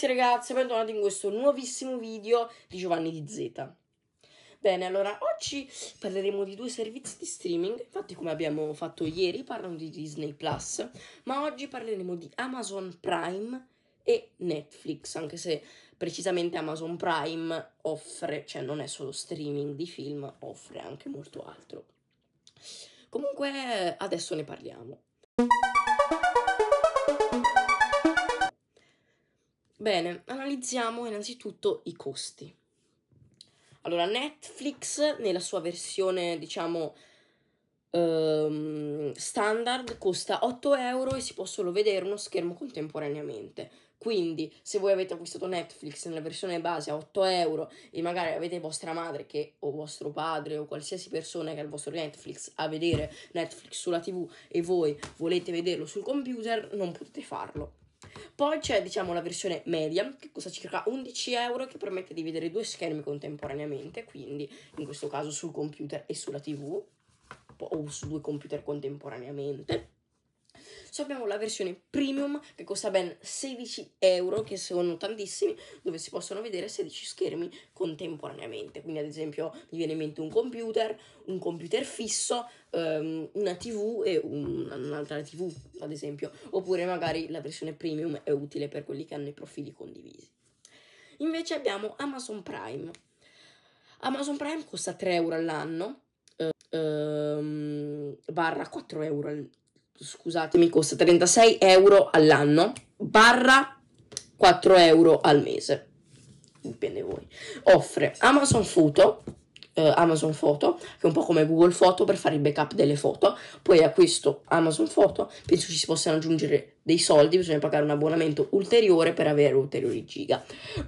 Grazie ragazzi, bentornati in questo nuovissimo video di Giovanni di Z. Bene, allora oggi parleremo di due servizi di streaming, infatti come abbiamo fatto ieri parlano di Disney Plus, ma oggi parleremo di Amazon Prime e Netflix, anche se precisamente Amazon Prime offre, cioè non è solo streaming di film, offre anche molto altro. Comunque adesso ne parliamo. Bene, analizziamo innanzitutto i costi. Allora, Netflix nella sua versione, diciamo, ehm, standard costa 8 euro e si può solo vedere uno schermo contemporaneamente. Quindi, se voi avete acquistato Netflix nella versione base a 8 euro e magari avete vostra madre che, o vostro padre o qualsiasi persona che ha il vostro Netflix a vedere Netflix sulla TV e voi volete vederlo sul computer, non potete farlo poi c'è diciamo la versione media che costa circa 11 euro che permette di vedere due schermi contemporaneamente, quindi in questo caso sul computer e sulla tv o su due computer contemporaneamente. So abbiamo la versione premium che costa ben 16 euro, che sono tantissimi, dove si possono vedere 16 schermi contemporaneamente. Quindi, ad esempio, mi viene in mente un computer, un computer fisso, um, una TV e un, un'altra TV, ad esempio. Oppure magari la versione premium è utile per quelli che hanno i profili condivisi. Invece abbiamo Amazon Prime. Amazon Prime costa 3 euro all'anno, eh, ehm, barra 4 euro, scusatemi, costa 36 euro all'anno, barra 4 euro al mese. Dipende voi. Offre Amazon Photo, eh, Amazon Photo, che è un po' come Google Photo per fare il backup delle foto, poi acquisto Amazon Photo, penso ci si possano aggiungere dei soldi, bisogna pagare un abbonamento ulteriore per avere ulteriori giga.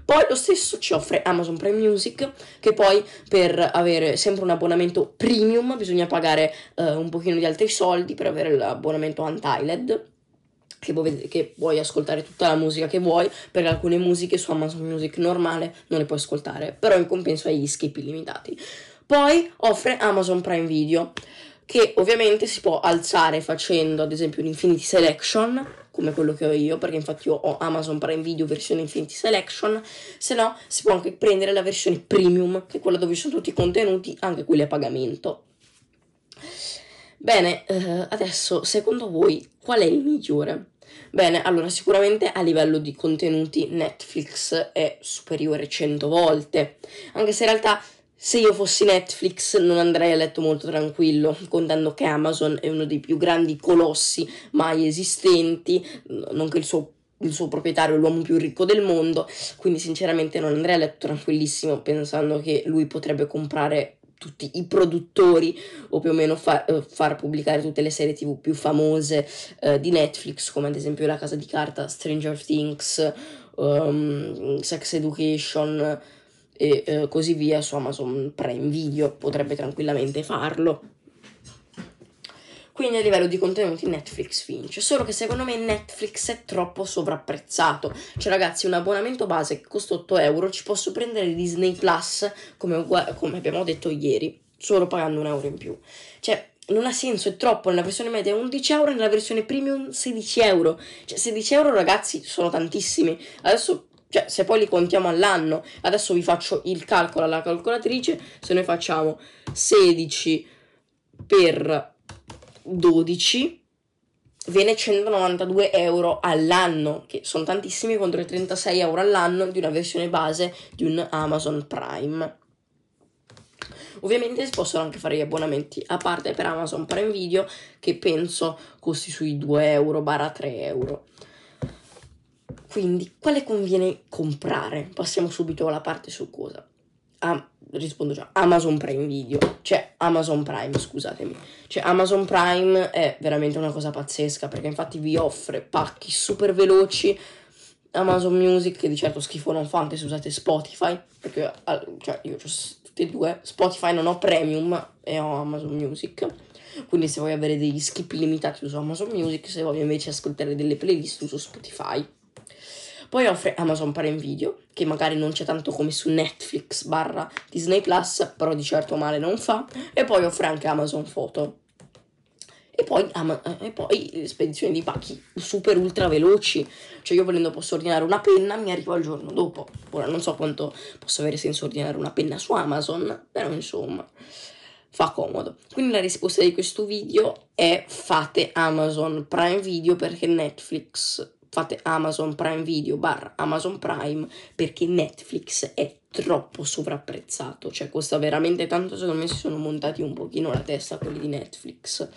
Poi lo stesso ci offre Amazon Prime Music, che poi per avere sempre un abbonamento premium bisogna pagare eh, un pochino di altri soldi per avere l'abbonamento Untiled che vuoi, che vuoi ascoltare tutta la musica che vuoi, perché alcune musiche su Amazon Music normale non le puoi ascoltare, però in compenso hai gli skip illimitati. Poi offre Amazon Prime Video, che ovviamente si può alzare facendo ad esempio l'Infinity Selection, come quello che ho io, perché infatti io ho Amazon Prime Video versione Infinity Selection, se no si può anche prendere la versione premium, che è quella dove ci sono tutti i contenuti, anche quelli a pagamento. Bene, eh, adesso secondo voi qual è il migliore? Bene, allora sicuramente a livello di contenuti Netflix è superiore 100 volte, anche se in realtà se io fossi Netflix non andrei a letto molto tranquillo, contando che Amazon è uno dei più grandi colossi mai esistenti, nonché il suo, il suo proprietario è l'uomo più ricco del mondo, quindi sinceramente non andrei a letto tranquillissimo pensando che lui potrebbe comprare tutti i produttori o più o meno fa, eh, far pubblicare tutte le serie tv più famose eh, di Netflix come ad esempio La casa di carta, Stranger Things, um, Sex Education e eh, così via su Amazon Prime Video potrebbe tranquillamente farlo quindi a livello di contenuti Netflix vince, solo che secondo me Netflix è troppo sovrapprezzato. Cioè ragazzi, un abbonamento base che costa 8 euro ci posso prendere Disney Plus, come, come abbiamo detto ieri, solo pagando un euro in più. Cioè, non ha senso, è troppo. Nella versione media è 11 euro, nella versione premium 16 euro. Cioè, 16 euro, ragazzi, sono tantissimi. Adesso, cioè, se poi li contiamo all'anno, adesso vi faccio il calcolo alla calcolatrice. Se noi facciamo 16 per 12 viene 192 euro all'anno, che sono tantissimi contro i 36 euro all'anno di una versione base di un Amazon Prime. Ovviamente si possono anche fare gli abbonamenti a parte per Amazon Prime Video che penso costi sui 2 euro barra 3 euro. Quindi quale conviene comprare? Passiamo subito alla parte su cosa. Ah, rispondo già, Amazon Prime Video, cioè Amazon Prime, scusatemi. Cioè Amazon Prime è veramente una cosa pazzesca perché infatti vi offre pacchi super veloci Amazon Music che di certo schifo non fa anche se usate Spotify, perché cioè, io ho tutti e due, Spotify non ho Premium e ho Amazon Music. Quindi se voglio avere degli skip limitati uso Amazon Music, se voglio invece ascoltare delle playlist uso Spotify. Poi offre Amazon Prime Video, che magari non c'è tanto come su Netflix barra Disney Plus, però di certo male non fa. E poi offre anche Amazon Photo. E poi, ama- e poi spedizioni di pacchi super ultra veloci. Cioè, io volendo posso ordinare una penna, mi arriva il giorno dopo. Ora non so quanto possa avere senso ordinare una penna su Amazon, però insomma fa comodo. Quindi la risposta di questo video è fate Amazon Prime Video perché Netflix fate Amazon Prime Video barra Amazon Prime perché Netflix è troppo sovrapprezzato, cioè costa veramente tanto, secondo me si sono montati un pochino la testa quelli di Netflix.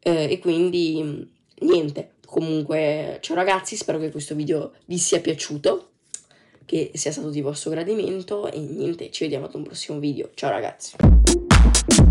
Eh, e quindi niente, comunque ciao ragazzi, spero che questo video vi sia piaciuto, che sia stato di vostro gradimento e niente, ci vediamo ad un prossimo video. Ciao ragazzi.